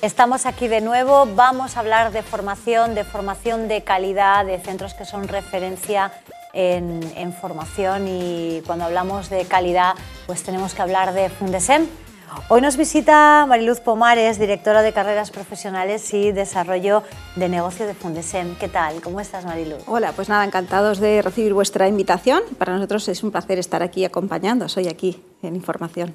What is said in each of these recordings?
Estamos aquí de nuevo, vamos a hablar de formación, de formación de calidad, de centros que son referencia en, formación y cuando hablamos de calidad pues tenemos que hablar de Fundesem. Hoy nos visita Mariluz Pomares, directora de carreras profesionales y desarrollo de negocio de Fundesem. ¿Qué tal? ¿Cómo estás, Mariluz? Hola, pues nada, encantados de recibir vuestra invitación. Para nosotros es un placer estar aquí acompañándoos hoy aquí en Información.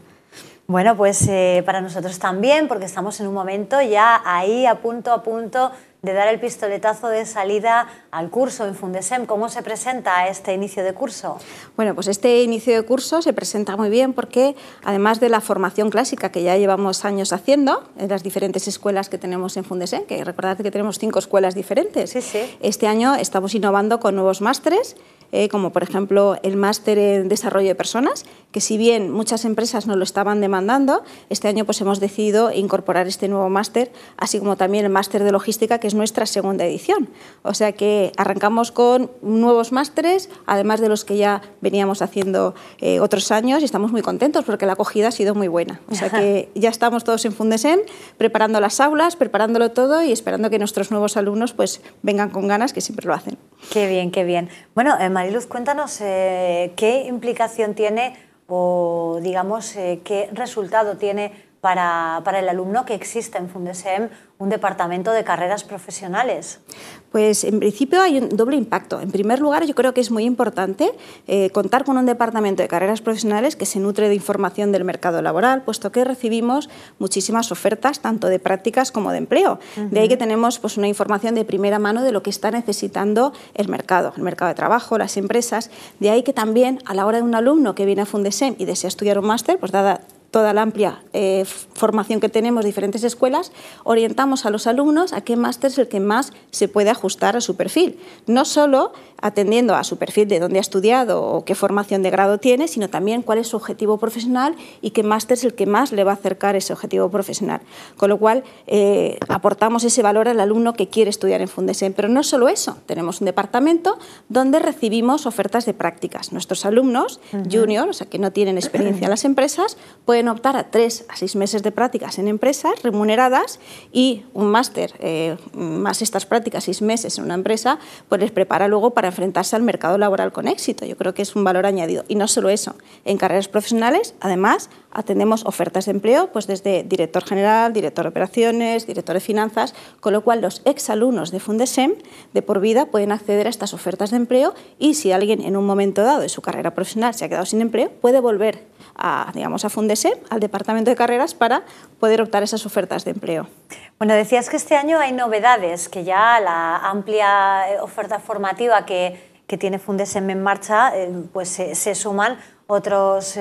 Bueno, pues eh, para nosotros también, porque estamos en un momento ya ahí a punto, a punto de dar el pistoletazo de salida al curso en Fundesem. ¿Cómo se presenta este inicio de curso? Bueno, pues este inicio de curso se presenta muy bien porque además de la formación clásica que ya llevamos años haciendo en las diferentes escuelas que tenemos en Fundesem, que recordad que tenemos cinco escuelas diferentes, este año estamos innovando con nuevos másteres eh, como por ejemplo el máster en desarrollo de personas, que si bien muchas empresas nos lo estaban demandando, este año pues hemos decidido incorporar este nuevo máster, así como también el máster de logística, que es nuestra segunda edición. O sea que arrancamos con nuevos másteres, además de los que ya veníamos haciendo eh, otros años, y estamos muy contentos porque la acogida ha sido muy buena. O sea que ya estamos todos en Fundesen, preparando las aulas, preparándolo todo y esperando que nuestros nuevos alumnos pues vengan con ganas, que siempre lo hacen. Qué bien, qué bien. Bueno, eh, Mariluz, cuéntanos eh, qué implicación tiene o digamos qué resultado tiene para, el alumno que existe en Fundesem un departamento de carreras profesionales? Pues en principio hay un doble impacto. En primer lugar, yo creo que es muy importante eh, contar con un departamento de carreras profesionales que se nutre de información del mercado laboral, puesto que recibimos muchísimas ofertas, tanto de prácticas como de empleo. De ahí que tenemos pues, una información de primera mano de lo que está necesitando el mercado, el mercado de trabajo, las empresas. De ahí que también a la hora de un alumno que viene a Fundesem y desea estudiar un máster, pues dada toda la amplia eh, formación que tenemos, diferentes escuelas, orientamos a los alumnos a qué máster es el que más se puede ajustar a su perfil. No solo atendiendo a su perfil de dónde ha estudiado o qué formación de grado tiene, sino también cuál es su objetivo profesional y qué máster es el que más le va a acercar ese objetivo profesional. Con lo cual, eh, aportamos ese valor al alumno que quiere estudiar en Fundesen. Pero no solo eso, tenemos un departamento donde recibimos ofertas de prácticas. Nuestros alumnos, juniors, junior, o sea, que no tienen experiencia en las empresas, pueden optar a tres a seis meses de prácticas en empresas remuneradas y un máster eh, más estas prácticas, seis meses en una empresa, pues les prepara luego para enfrentarse al mercado laboral con éxito. Yo creo que es un valor añadido. Y no solo eso, en carreras profesionales, además, atendemos ofertas de empleo pues desde director general, director de operaciones, director de finanzas, con lo cual los exalumnos de Fundesem de por vida pueden acceder a estas ofertas de empleo y si alguien en un momento dado de su carrera profesional se ha quedado sin empleo, puede volver a, digamos, a al Departamento de Carreras, para poder optar esas ofertas de empleo. Bueno, decías que este año hay novedades, que ya la amplia eh, oferta formativa que, tiene Fundesem en marcha, eh, pues eh, se, suman otros,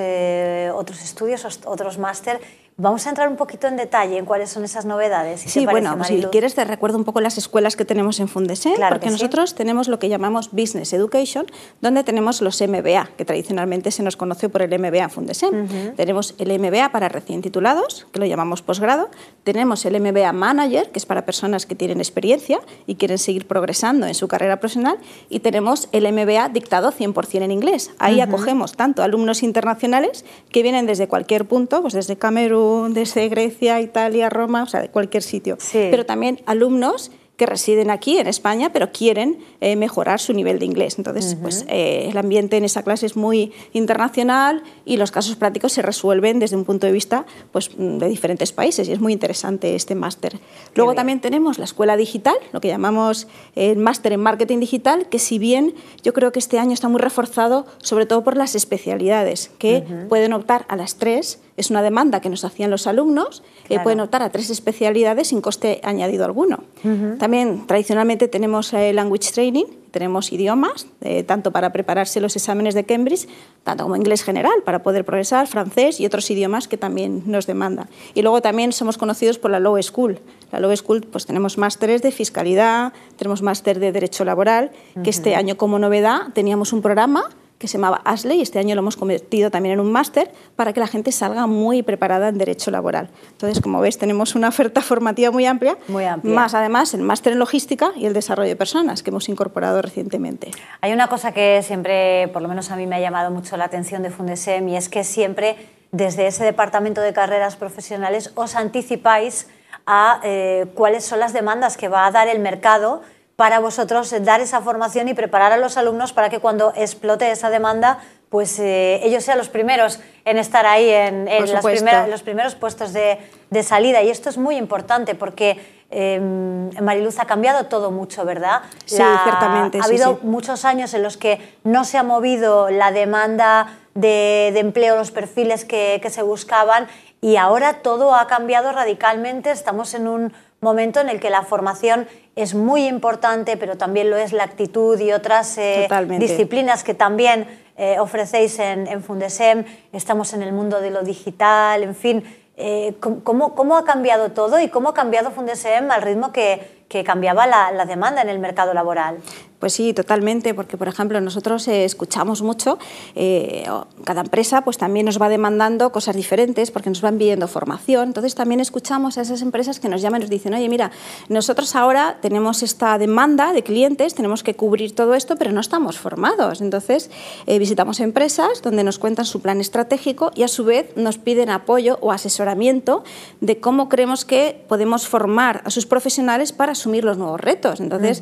otros estudios, otros máster Vamos a entrar un poquito en detalle en cuáles son esas novedades. Si sí, bueno, si quieres te recuerdo un poco las escuelas que tenemos en Fundesen, porque nosotros tenemos lo que llamamos Business Education, donde tenemos los MBA, que tradicionalmente se nos conoce por el MBA Fundesem. Fundesen. Tenemos el MBA para recién titulados, que lo llamamos posgrado. Tenemos el MBA Manager, que es para personas que tienen experiencia y quieren seguir progresando en su carrera profesional. Y tenemos el MBA dictado 100% en inglés. Ahí acogemos tanto alumnos internacionales que vienen desde cualquier punto, pues desde Camerún, desde Grecia, Italia, Roma, o sea, de cualquier sitio. Pero también alumnos que residen aquí en España, pero quieren eh, mejorar su nivel de inglés. Entonces, pues eh, el ambiente en esa clase es muy internacional y los casos prácticos se resuelven desde un punto de vista pues, mm, de diferentes países y es muy interesante este máster. Luego también tenemos la escuela digital, lo que llamamos eh, el máster en marketing digital, que si bien yo creo que este año está muy reforzado, sobre todo por las especialidades, que pueden optar a las tres es una demanda que nos hacían los alumnos, que eh, pueden optar a tres especialidades sin coste añadido alguno. También tradicionalmente tenemos eh, language training, tenemos idiomas, eh, tanto para prepararse los exámenes de Cambridge, tanto como inglés general, para poder progresar, francés y otros idiomas que también nos demanda. Y luego también somos conocidos por la Law School. La Law School pues tenemos másteres de fiscalidad, tenemos máster de derecho laboral, que este año como novedad teníamos un programa que se llamaba Ashley, y este año lo hemos convertido también en un máster, para que la gente salga muy preparada en Derecho Laboral. Entonces, como veis, tenemos una oferta formativa muy amplia, muy más además el máster en Logística y el Desarrollo de Personas, que hemos incorporado recientemente. Hay una cosa que siempre, por lo menos a mí me ha llamado mucho la atención de Fundesem, y es que siempre desde ese departamento de carreras profesionales os anticipáis a eh, cuáles son las demandas que va a dar el mercado para vosotros dar esa formación y preparar a los alumnos para que cuando explote esa demanda, pues eh, ellos sean los primeros en estar ahí en, los primeros puestos de, salida. Y esto es muy importante porque eh, Mariluz ha cambiado todo mucho, ¿verdad? Sí, ciertamente. Ha habido muchos años en los que no se ha movido la demanda de, empleo, los perfiles que, que se buscaban y ahora todo ha cambiado radicalmente, estamos en un momento en el que la formación es muy importante, pero también lo es la actitud y otras eh, disciplinas que también eh, ofrecéis en, Fundesem. Estamos en el mundo de lo digital, en fin. Eh, ¿cómo, ha cambiado todo y cómo ha cambiado Fundesem al ritmo que, cambiaba la demanda en el mercado laboral? Pues sí, totalmente, porque por ejemplo nosotros eh, escuchamos mucho, eh, cada empresa pues también nos va demandando cosas diferentes porque nos van pidiendo formación, entonces también escuchamos a esas empresas que nos llaman y nos dicen, oye mira, nosotros ahora tenemos esta demanda de clientes, tenemos que cubrir todo esto, pero no estamos formados, entonces eh, visitamos empresas donde nos cuentan su plan estratégico y a su vez nos piden apoyo o asesoramiento de cómo creemos que podemos formar a sus profesionales para asumir los nuevos retos, entonces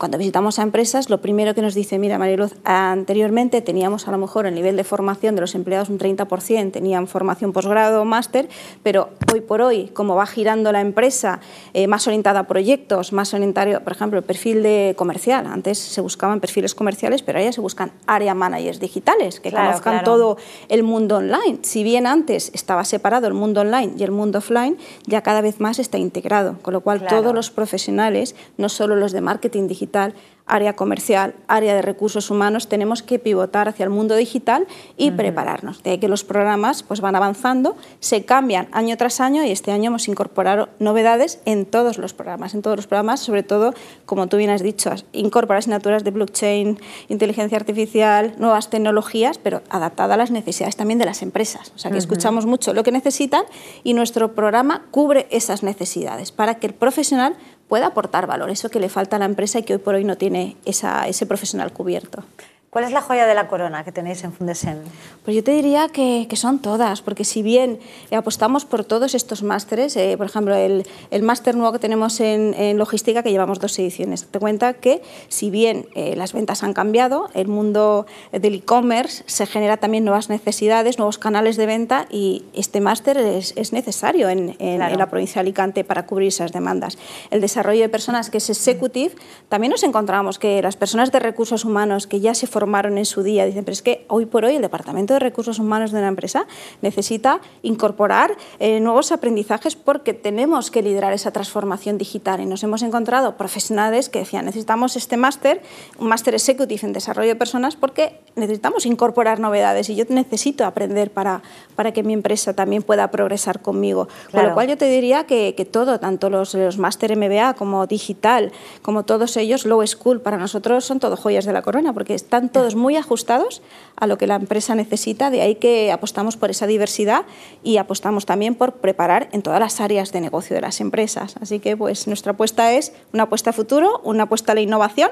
cuando visitamos a empresas, lo primero que nos dice, mira Mariluz, anteriormente teníamos a lo mejor el nivel de formación de los empleados un 30%, tenían formación posgrado máster, pero hoy por hoy, como va girando la empresa, eh, más orientada a proyectos, más orientado por ejemplo, el perfil de comercial, antes se buscaban perfiles comerciales, pero ahora ya se buscan área managers digitales, que conozcan todo el mundo online. Si bien antes estaba separado el mundo online y el mundo offline, ya cada vez más está integrado, con lo cual todos los profesionales, no solo los de marketing digital, área comercial, área de recursos humanos, tenemos que pivotar hacia el mundo digital y prepararnos. De ahí que los programas pues, van avanzando, se cambian año tras año y este año hemos incorporado novedades en todos los programas, en todos los programas, sobre todo, como tú bien has dicho, incorporar asignaturas de blockchain, inteligencia artificial, nuevas tecnologías, pero adaptadas a las necesidades también de las empresas. O sea, que escuchamos mucho lo que necesitan y nuestro programa cubre esas necesidades para que el profesional pueda aportar valor, eso que le falta a la empresa y que hoy por hoy no tiene esa, ese profesional cubierto. ¿Cuál es la joya de la corona que tenéis en Fundesem? Pues yo te diría que, son todas, porque si bien eh, apostamos por todos estos másteres, eh, por ejemplo, el, máster nuevo que tenemos en, logística, que llevamos dos ediciones, te cuenta que si bien eh, las ventas han cambiado, el mundo del e-commerce se genera también nuevas necesidades, nuevos canales de venta y este máster es, necesario en, en, la provincia de Alicante para cubrir esas demandas. El desarrollo de personas que es executive, también nos encontramos que las personas de recursos humanos que ya se formaron en su día. Dicen, pero es que hoy por hoy el Departamento de Recursos Humanos de una empresa necesita incorporar eh, nuevos aprendizajes porque tenemos que liderar esa transformación digital. Y nos hemos encontrado profesionales que decían, necesitamos este máster, un máster executive en desarrollo de personas, porque necesitamos incorporar novedades y yo necesito aprender para, para que mi empresa también pueda progresar conmigo. Con lo cual yo te diría que, todo, tanto los, los máster MBA como digital, como todos ellos, low school, para nosotros son todo joyas de la corona, porque están todos muy ajustados a lo que la empresa necesita, de ahí que apostamos por esa diversidad y apostamos también por preparar en todas las áreas de negocio de las empresas. Así que pues nuestra apuesta es una apuesta a futuro, una apuesta a la innovación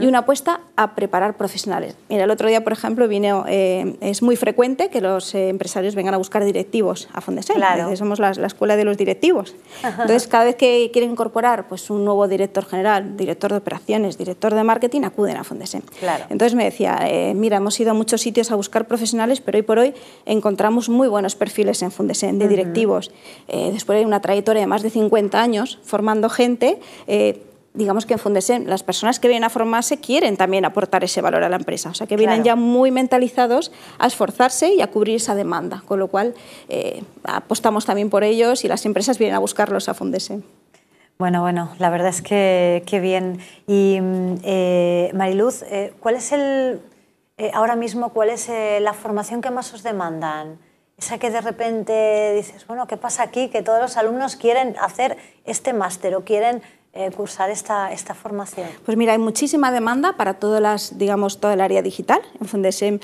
y una apuesta a preparar profesionales. Mira, el otro día, por ejemplo, vine, eh, es muy frecuente que los empresarios vengan a buscar directivos a Fondesel. Somos la, escuela de los directivos. Entonces, cada vez que quieren incorporar pues, un nuevo director general, director de operaciones, director de marketing, acuden a Fondesel. Claro. Entonces me eh, mira, hemos ido a muchos sitios a buscar profesionales, pero hoy por hoy encontramos muy buenos perfiles en Fundesen de directivos. Eh, después de una trayectoria de más de 50 años formando gente, eh, digamos que en Fundesen las personas que vienen a formarse quieren también aportar ese valor a la empresa, o sea que vienen ya muy mentalizados a esforzarse y a cubrir esa demanda, con lo cual apostamos también por ellos y las empresas vienen a buscarlos a Fundesen. Bueno, bueno, la verdad es que, bien. Y mm, eh, Mariluz, eh, ¿cuál es el, eh, ahora mismo, cuál es la formación que más os demandan? Esa que de repente dices, bueno, ¿qué pasa aquí? Que todos los alumnos quieren hacer este máster o quieren cursar esta, formación? Pues mira, hay muchísima demanda para todas las, digamos, todo el área digital. En Fundesem,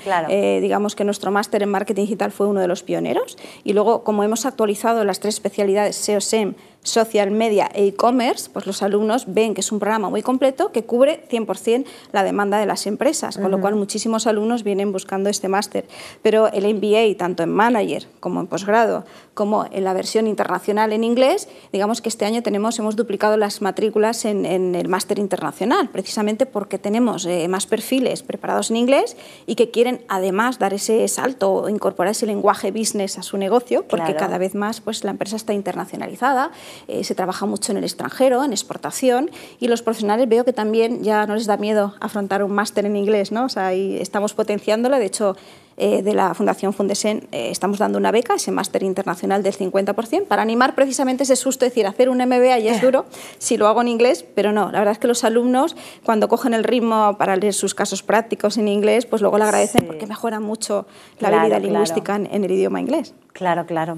digamos que nuestro máster en marketing digital fue uno de los pioneros. Y luego, como hemos actualizado las tres especialidades SEO-SEM, social media e e-commerce, pues los alumnos ven que es un programa muy completo que cubre 100% la demanda de las empresas, con lo cual muchísimos alumnos vienen buscando este máster. Pero el MBA, tanto en manager como en posgrado, como en la versión internacional en inglés, digamos que este año tenemos, hemos duplicado las matrículas en, el máster internacional, precisamente porque tenemos eh, más perfiles preparados en inglés y que quieren además dar ese salto, ...o incorporar ese lenguaje business a su negocio, porque cada vez más pues, la empresa está internacionalizada eh, se trabaja mucho en el extranjero, en exportación, y los profesionales veo que también ya no les da miedo afrontar un máster en inglés, ¿no? O sea, ahí estamos potenciándolo. de hecho, eh, de la Fundación Fundesen eh, estamos dando una beca, ese máster internacional del 50%, para animar precisamente ese susto, es decir, hacer un MBA y es duro, si lo hago en inglés, pero no, la verdad es que los alumnos cuando cogen el ritmo para leer sus casos prácticos en inglés, pues luego le agradecen porque mejora mucho la habilidad lingüística en el idioma inglés. Claro, claro.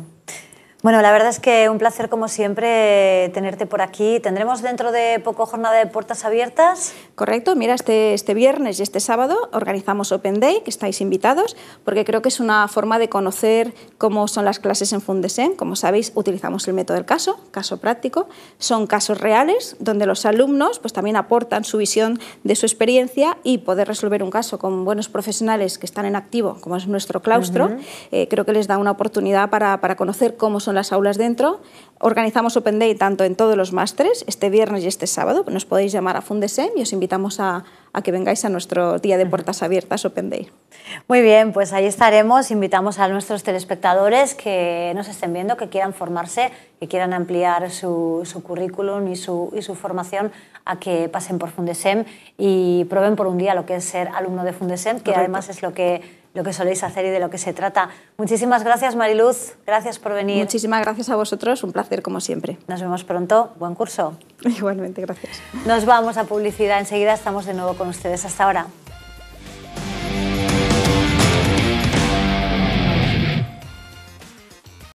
Bueno, la verdad es que un placer como siempre tenerte por aquí. ¿Tendremos dentro de poco jornada de puertas abiertas? ¿correcto? Mira, este, este viernes y este sábado organizamos Open Day, que estáis invitados, porque creo que es una forma de conocer cómo son las clases en Fundesen. Como sabéis, utilizamos el método del caso, caso práctico. Son casos reales donde los alumnos pues, también aportan su visión de su experiencia y poder resolver un caso con buenos profesionales que están en activo, como es nuestro claustro, eh, creo que les da una oportunidad para, conocer cómo son las aulas dentro. Organizamos Open Day tanto en todos los másteres, este viernes y este sábado. Nos podéis llamar a Fundesen y os invitamos invitamos a, que vengáis a nuestro día de puertas abiertas Open Day. Muy bien, pues ahí estaremos. Invitamos a nuestros telespectadores que nos estén viendo, que quieran formarse, que quieran ampliar su, currículum y su, formación, a que pasen por Fundesem y prueben por un día lo que es ser alumno de Fundesem, que además es lo que lo que soléis hacer y de lo que se trata. Muchísimas gracias, Mariluz. Gracias por venir. Muchísimas gracias a vosotros. Un placer, como siempre. Nos vemos pronto. Buen curso. Igualmente, gracias. Nos vamos a publicidad. Enseguida estamos de nuevo con ustedes. Hasta ahora.